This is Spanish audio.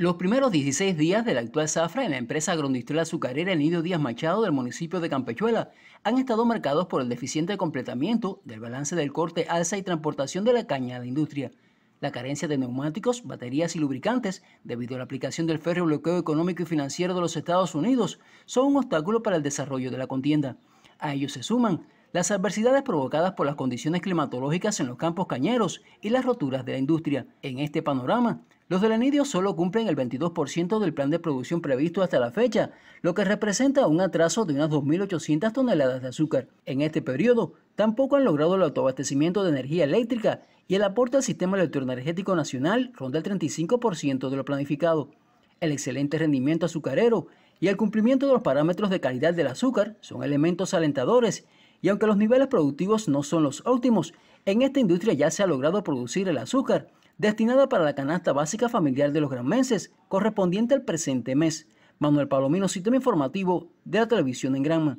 Los primeros 16 días de la actual zafra en la empresa agroindustrial azucarera Nido Díaz Machado del municipio de Campechuela han estado marcados por el deficiente completamiento del balance del corte, alza y transportación de la caña a la industria, la carencia de neumáticos, baterías y lubricantes debido a la aplicación del férreo bloqueo económico y financiero de los Estados Unidos son un obstáculo para el desarrollo de la contienda. A ellos se suman las adversidades provocadas por las condiciones climatológicas en los campos cañeros y las roturas de la industria. En este panorama, los delanidios solo cumplen el 22% del plan de producción previsto hasta la fecha, lo que representa un atraso de unas 2.800 toneladas de azúcar. En este periodo, tampoco han logrado el autoabastecimiento de energía eléctrica y el aporte al sistema electroenergético nacional ronda el 35% de lo planificado. El excelente rendimiento azucarero y el cumplimiento de los parámetros de calidad del azúcar son elementos alentadores y aunque los niveles productivos no son los óptimos, en esta industria ya se ha logrado producir el azúcar, destinada para la canasta básica familiar de los granmenses, correspondiente al presente mes. Manuel Palomino, sistema informativo de la televisión en Granma.